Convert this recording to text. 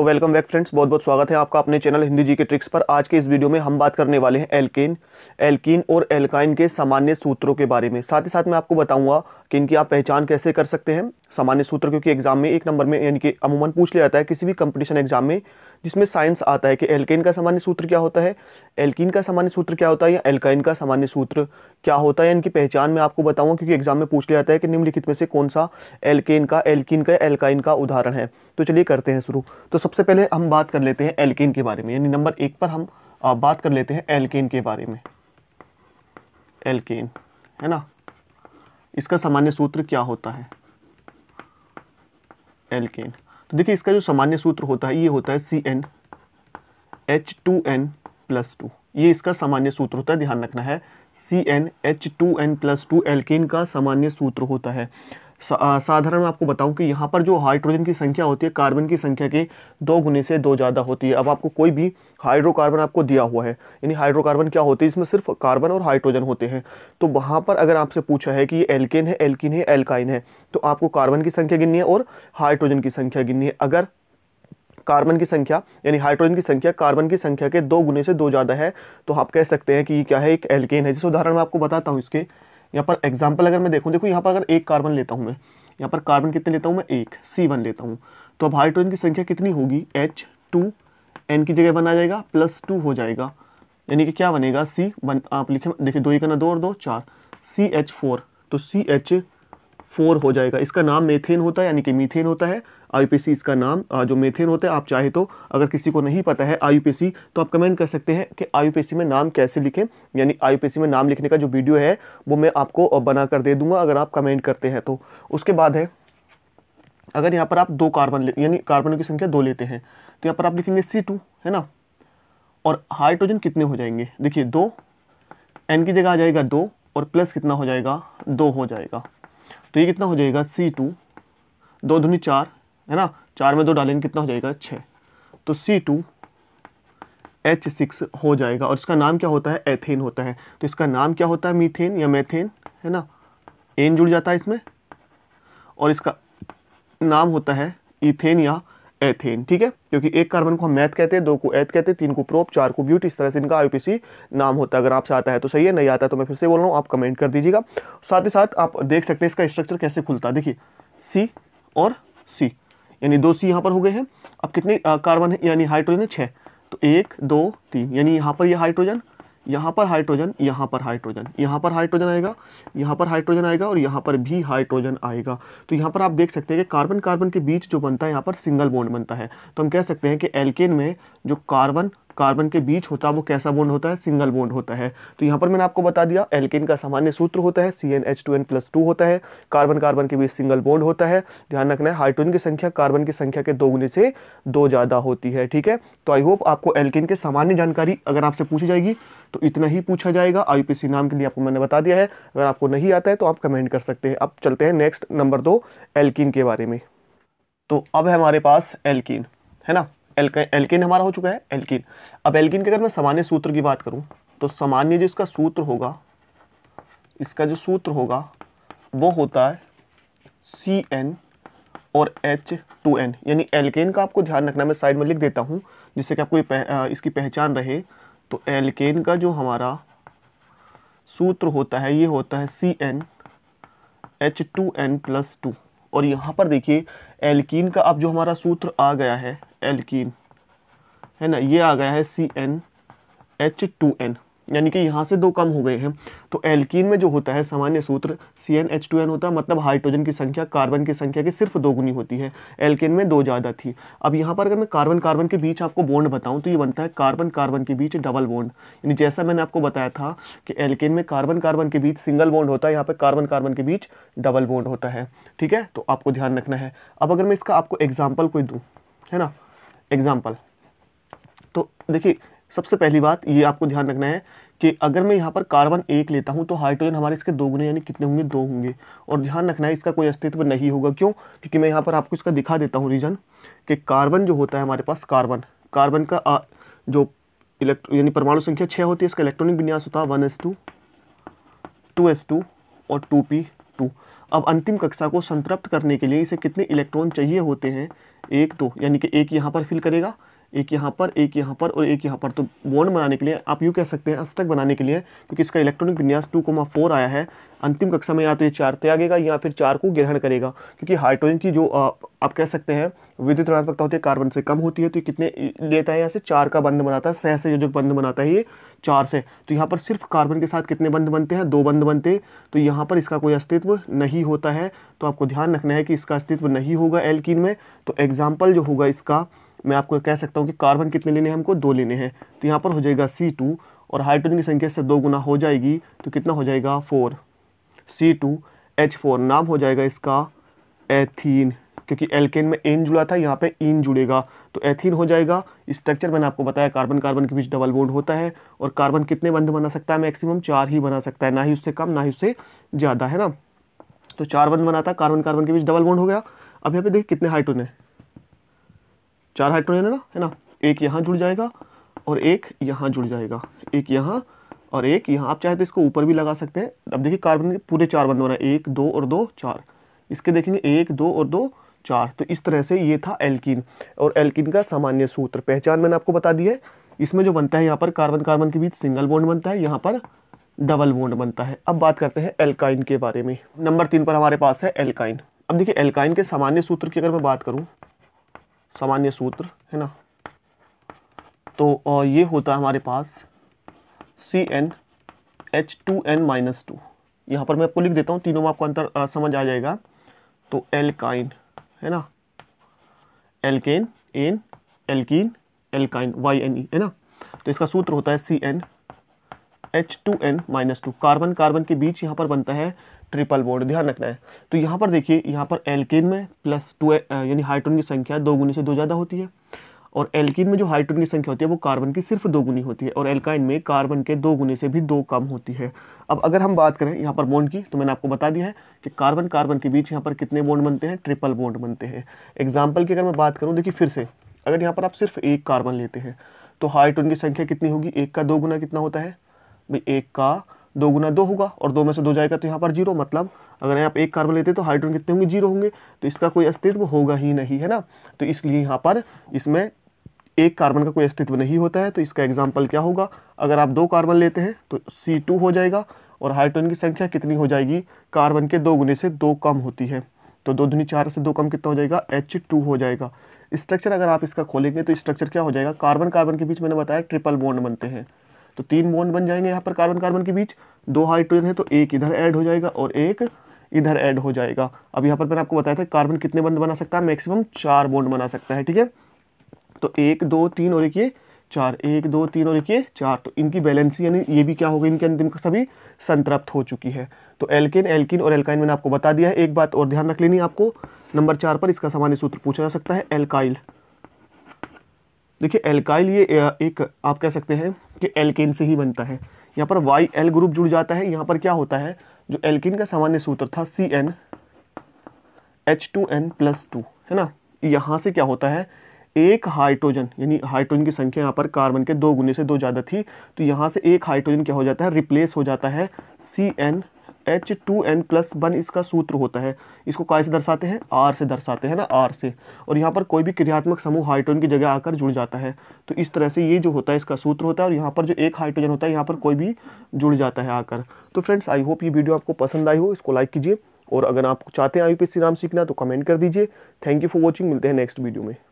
तो welcome back friends बहुत बहुत स्वागत है आपका अपने चैनल हिंदी जी के ट्रिक्स पर आज के इस वीडियो में हम बात करने वाले हैं एल्केन एल्कीन और एल्काइन के सामान्य सूत्रों के बारे में साथ ही साथ मैं आपको बताऊंगा कि इनकी आप पहचान कैसे कर सकते हैं सामान्य सूत्र क्योंकि एग्जाम में एक नंबर में यानी कि अमूमन पूछ लिया जाता है किसी भी कंपटीशन एग्जाम में जिसमें साइंस आता है कि एल्केन का सामान्य सूत्र क्या होता है एल्किन का सामान्य सूत्र क्या होता है या एल्काइन का सामान्य सूत्र क्या होता है इनकी पहचान मैं आपको बताऊंगा क्योंकि एग्जाम में पूछ लिया जाता है कि निम्नलिखित में से कौन सा एल्केन का एल्किन का एल्काइन का उदाहरण है तो चलिए करते हैं शुरू तो सबसे पहले हम बात कर लेते हैं एल्केन के बारे में यानी नंबर एक पर हम बात कर लेते हैं एल्केन के बारे में एल्केन है ना इसका सामान्य सूत्र क्या होता है एल्केन तो देखिए इसका जो सामान्य सूत्र होता है ये होता है C N H two N plus two ये इसका सामान्य सूत्र होता है ध्यान रखना है C N H two N plus two alkene का सामान्य सूत्र होता है साधारण मैं आपको बताऊं कि यहाँ पर जो हाइड्रोजन की संख्या होती है कार्बन की संख्या के दो गुने से दो ज़्यादा होती है अब आपको कोई भी हाइड्रोकार्बन आपको दिया हुआ है यानी हाइड्रोकार्बन क्या होते हैं इसमें सिर्फ कार्बन और हाइड्रोजन होते हैं तो वहाँ पर अगर आपसे पूछा है कि ये एल्केन है एल्किन है एल्काइन है तो आपको कार्बन की संख्या गिननी है और हाइड्रोजन की संख्या गिननी है अगर कार्बन की संख्या यानी हाइड्रोजन की संख्या कार्बन की संख्या के दो गुने से दो ज़्यादा है तो आप कह सकते हैं कि क्या है एक एल्केन है जैसे उदाहरण मैं आपको बताता हूँ इसके यहाँ पर एग्जाम्पल अगर मैं देखूँ देखो यहाँ पर अगर एक कार्बन लेता हूँ मैं यहाँ पर कार्बन कितने लेता हूँ मैं एक सी वन लेता हूँ तो अब हाइड्रोजन की संख्या कितनी होगी एच टू एन की जगह बना जाएगा प्लस टू हो जाएगा यानी कि क्या बनेगा सी वन आप लिखे देखिए दो ही करना दो और दो चार सी एच फोर तो सी एच फोर हो जाएगा इसका नाम मेथेन होता है यानी कि मीथेन होता है आई इसका नाम जो मेथेन होता है आप चाहे तो अगर किसी को नहीं पता है आई तो आप कमेंट कर सकते हैं कि आई में नाम कैसे लिखें यानी आई में नाम लिखने का जो वीडियो है वो मैं आपको बना कर दे दूंगा अगर आप कमेंट करते हैं तो उसके बाद है अगर यहाँ पर आप दो कार्बन यानी कार्बनों की संख्या दो लेते हैं तो यहाँ पर आप लिखेंगे सी टू है ना और हाइड्रोजन कितने हो जाएंगे देखिए दो एन की जगह आ जाएगा दो और प्लस कितना हो जाएगा दो हो जाएगा तो ये कितना हो जाएगा सी टू दो धुनी चार है ना चार में दो डालेंगे कितना हो जाएगा छः तो सी टू एच सिक्स हो जाएगा और इसका नाम क्या होता है एथेन होता है तो इसका नाम क्या होता है मीथेन या मैथेन है ना एन जुड़ जाता है इसमें और इसका नाम होता है इथेन या एथेन ठीक है क्योंकि एक कार्बन को हम मैथ कहते हैं दो को एथ कहते हैं तीन को प्रोप चार को ब्यूट इस तरह से इनका आईपीसी नाम होता है अगर आपसे आता है तो सही है नहीं आता है तो मैं फिर से बोल रहा हूँ आप कमेंट कर दीजिएगा साथ ही साथ आप देख सकते हैं इसका स्ट्रक्चर कैसे खुलता है देखिए सी और सी यानी दो सी यहाँ पर हो गए हैं अब कितने कार्बन है यानी हाइड्रोजन है छः तो एक दो तीन यानी यहाँ पर यह हाइड्रोजन यहाँ पर हाइड्रोजन यहाँ पर हाइड्रोजन यहाँ पर हाइड्रोजन आएगा यहाँ पर हाइड्रोजन आएगा और यहाँ पर भी हाइड्रोजन आएगा तो यहाँ पर आप देख सकते हैं कि कार्बन कार्बन के बीच जो बनता है यहाँ पर सिंगल बॉन्ड बनता है तो हम कह सकते हैं कि एल्केन में जो कार्बन कार्बन के बीच होता है वो कैसा बोन्ड होता है सिंगल बोन्ड होता है तो यहाँ पर मैंने आपको बता दिया एल्किन का सामान्य सूत्र होता है C N H two N plus two होता है कार्बन कार्बन के बीच सिंगल बोन्ड होता है ध्यान रखना है हाइड्रोजन की संख्या कार्बन की संख्या के दोगुने से दो ज़्यादा होती है ठीक है तो आई होप आपको एल्किन के सामान्य जानकारी अगर आपसे पूछी जाएगी तो इतना ही पूछा जाएगा आई नाम के लिए आपको मैंने बता दिया है अगर आपको नहीं आता है तो आप कमेंट कर सकते हैं अब चलते हैं नेक्स्ट नंबर दो एल्किन के बारे में तो अब है हमारे पास एल्किन है ना एल्किन हमारा हो चुका है एल्किन अब एल्किन की अगर मैं सामान्य सूत्र की बात करूं तो सामान्य जो इसका सूत्र होगा इसका जो सूत्र होगा वो होता है सी एन और एच टू एन यानी एल्केन का आपको ध्यान रखना मैं साइड में लिख देता हूँ जिससे कि आपको पह, इसकी पहचान रहे तो एल्केन का जो हमारा सूत्र होता है ये होता है C N H two N plus two और यहाँ पर देखिए एल्कीन का अब जो हमारा सूत्र आ गया है एल्कीन है ना ये आ गया है C N H two N यानी कि यहाँ से दो कम हो गए हैं तो एल्कीन में जो होता है सामान्य सूत्र C N H two N होता है मतलब हाइड्रोजन की संख्या कार्बन की संख्या की सिर्फ दोगुनी होती है एल्कीन में दो ज़्यादा थी अब यहाँ पर अगर मैं कार्बन कार्बन के बीच आपको बॉन्ड बताऊँ तो ये बनता है कार्बन कार्बन के बीच डबल बॉन्ड यानी जैसा मैंने आपको बताया था कि एल्किन में कार्बन कार्बन के बीच सिंगल बॉन्ड होता है यहाँ पर कार्बन कार्बन के बीच डबल बॉन्ड होता है ठीक है तो आपको ध्यान रखना है अब अगर मैं इसका आपको एग्जाम्पल कोई दूँ है ना एग्जाम्पल तो देखिए सबसे पहली बात ये आपको ध्यान रखना है कि अगर मैं यहाँ पर कार्बन एक लेता हूँ तो हाइड्रोजन हमारे इसके दोगुने यानी कितने होंगे दो होंगे और ध्यान रखना है इसका कोई अस्तित्व नहीं होगा क्यों क्योंकि मैं यहाँ पर आपको इसका दिखा देता हूँ रीजन कि कार्बन जो होता है हमारे पास कार्बन कार्बन का आ, जो इलेक्ट्रो यानी परमाणु संख्या छः होती है इसका इलेक्ट्रॉनिक विन्यास होता है one S two two S two और टू पी अब अंतिम कक्षा को संतृप्त करने के लिए इसे कितने इलेक्ट्रॉन चाहिए होते हैं एक दो यानी कि एक यहाँ पर फिल करेगा एक यहाँ पर एक यहाँ पर और एक यहाँ पर तो बॉन्ड बनाने के लिए आप यूँ कह सकते हैं अस्तक बनाने के लिए क्योंकि इसका इलेक्ट्रॉनिक विन्यास टू कोमा फोर आया है अंतिम कक्षा में या तो ये चार त्यागेगा या फिर चार को ग्रहण करेगा क्योंकि हाइड्रोजन की जो आप कह सकते हैं विद्युत ऋणात्मकता होती है कार्बन से कम होती है तो कितने लेता है यहाँ से चार का बंध बनाता है सह से योजक बंध बनाता है ये चार से तो यहाँ पर सिर्फ कार्बन के साथ कितने बंध बनते हैं दो बंध बनते हैं तो यहाँ पर इसका कोई अस्तित्व नहीं होता है तो आपको ध्यान रखना है कि इसका अस्तित्व नहीं होगा एल्किन में तो एग्जाम्पल जो होगा इसका मैं आपको कह सकता हूँ कि कार्बन कितने लेने हैं हमको दो लेने हैं तो यहाँ पर हो जाएगा सी टू और हाइड्रोजन की संख्या से दो गुना हो जाएगी तो कितना हो जाएगा four C two H four नाम हो जाएगा इसका एथीन क्योंकि एल्केन में एन जुड़ा था यहाँ पे इन जुड़ेगा तो एथीन हो जाएगा स्ट्रक्चर मैंने आपको बताया कार्बन कार्बन के बीच डबल बॉन्ड होता है और कार्बन कितने बंध बना सकता है मैक्सिमम चार ही बना सकता है ना ही उससे कम ना ही उससे ज़्यादा है ना तो चार बंध बनाता कार्बन कार्बन के बीच डबल बॉन्ड हो गया अब यहाँ पे देखिए कितने हाइड्रोजन है चार हाइड्रोजन है ना है ना एक यहाँ जुड़ जाएगा और एक यहाँ जुड़ जाएगा एक यहाँ और एक यहाँ आप चाहे तो इसको ऊपर भी लगा सकते हैं अब देखिए कार्बन के पूरे चार बंद बना एक दो और दो चार इसके देखेंगे एक दो और दो चार तो इस तरह से ये था एल्किन और एल्किन का सामान्य सूत्र पहचान मैंने आपको बता दी है इसमें जो बनता है यहाँ पर कार्बन कार्बन के बीच सिंगल बोन्ड बनता है यहाँ पर डबल बोन्ड बनता है अब बात करते हैं एल्काइन के बारे में नंबर तीन पर हमारे पास है एल्काइन अब देखिए एल्काइन के सामान्य सूत्र की अगर मैं बात करूँ सामान्य सूत्र है ना तो ये होता है हमारे पास C N H two N minus two यहाँ पर मैं आपको लिख देता हूँ तीनों में आपको अंतर आ, समझ आ जाएगा तो एलकाइन है ना alkane and alkene alkyne Y N E है ना तो इसका सूत्र होता है C N H two N minus two carbon carbon के बीच यहाँ पर बनता है ट्रिपल बॉन्ड ध्यान रखना है तो यहाँ पर देखिए यहाँ पर एल्किन में प्लस टू uh, यानी हाइड्रोजन की संख्या दो गुनी से दो ज़्यादा होती है और एल्किन में जो हाइड्रोजन की संख्या होती है वो कार्बन की सिर्फ दो गुनी होती है और एल्काइन में कार्बन के दो गुनी से भी दो कम होती है अब अगर हम बात करें यहाँ पर बॉन्ड की तो मैंने आपको बता दिया है कि कार्बन कार्बन के बीच यहाँ पर कितने बॉन्ड बनते हैं ट्रिपल बॉन्ड बनते हैं एग्जाम्पल की अगर मैं बात करूँ देखिए फिर से अगर यहाँ पर आप सिर्फ एक कार्बन लेते हैं तो हाइड्रोजन की संख्या कितनी होगी एक का दो गुना कितना होता है भाई एक का दो गुना दो होगा और दो में से दो जाएगा तो यहाँ पर जीरो मतलब अगर आप एक कार्बन लेते तो हाइड्रोजन कितने होंगे जीरो होंगे तो इसका कोई अस्तित्व होगा ही नहीं है ना तो इसलिए यहाँ पर इसमें एक कार्बन का कोई अस्तित्व नहीं होता है तो इसका एग्जाम्पल क्या होगा अगर आप दो कार्बन लेते हैं तो सी टू हो जाएगा और हाइड्रोजन की संख्या कितनी हो जाएगी कार्बन के दो गुने से दो कम होती है तो दो धुनी चार से दो कम कितना हो जाएगा एच टू हो जाएगा स्ट्रक्चर अगर आप इसका खोलेंगे तो स्ट्रक्चर क्या हो जाएगा कार्बन कार्बन के बीच मैंने बताया ट्रिपल बॉन्ड बनते हैं तो तीन बॉन्ड बन जाएंगे यहाँ पर कार्बन कार्बन के बीच दो हाइड्रोजन है तो एक इधर ऐड हो जाएगा और एक इधर ऐड हो जाएगा अब यहाँ पर मैंने आपको बताया था कार्बन कितने बंद बना सकता है मैक्सिमम चार बॉन्ड बना सकता है ठीक है तो एक दो तीन और एक ये चार एक दो तीन और एक ये चार तो इनकी बैलेंसी यानी ये भी क्या हो गई इनके अंतिम सभी संतृप्त हो चुकी है तो एल्किन एल्किन और एल्काइन मैंने आपको बता दिया है एक बात और ध्यान रख लेनी आपको नंबर चार पर इसका सामान्य सूत्र पूछा जा सकता है एल्काइल देखिए एल्काइल ये एक आप कह सकते हैं कि एल्केन से ही बनता है यहाँ पर वाई एल ग्रुप जुड़ जाता है यहाँ पर क्या होता है जो एल्किन का सामान्य सूत्र था C N H two N plus two है ना यहाँ से क्या होता है एक हाइड्रोजन यानी हाइड्रोजन की संख्या यहाँ पर कार्बन के दो गुने से दो ज़्यादा थी तो यहाँ से एक हाइड्रोजन क्या हो जाता है रिप्लेस हो जाता है C N H two N plus one इसका सूत्र होता है इसको काय से दर्शाते हैं आर से दर्शाते हैं ना आर से और यहाँ पर कोई भी क्रियात्मक समूह हाइड्रोजन की जगह आकर जुड़ जाता है तो इस तरह से ये जो होता है इसका सूत्र होता है और यहाँ पर जो एक हाइड्रोजन होता है यहाँ पर कोई भी जुड़ जाता है आकर तो फ्रेंड्स आई होप ये वीडियो आपको पसंद आई हो इसको लाइक कीजिए और अगर आप चाहते हैं आई पी नाम सीखना तो कमेंट कर दीजिए थैंक यू फॉर वॉचिंग मिलते हैं नेक्स्ट वीडियो में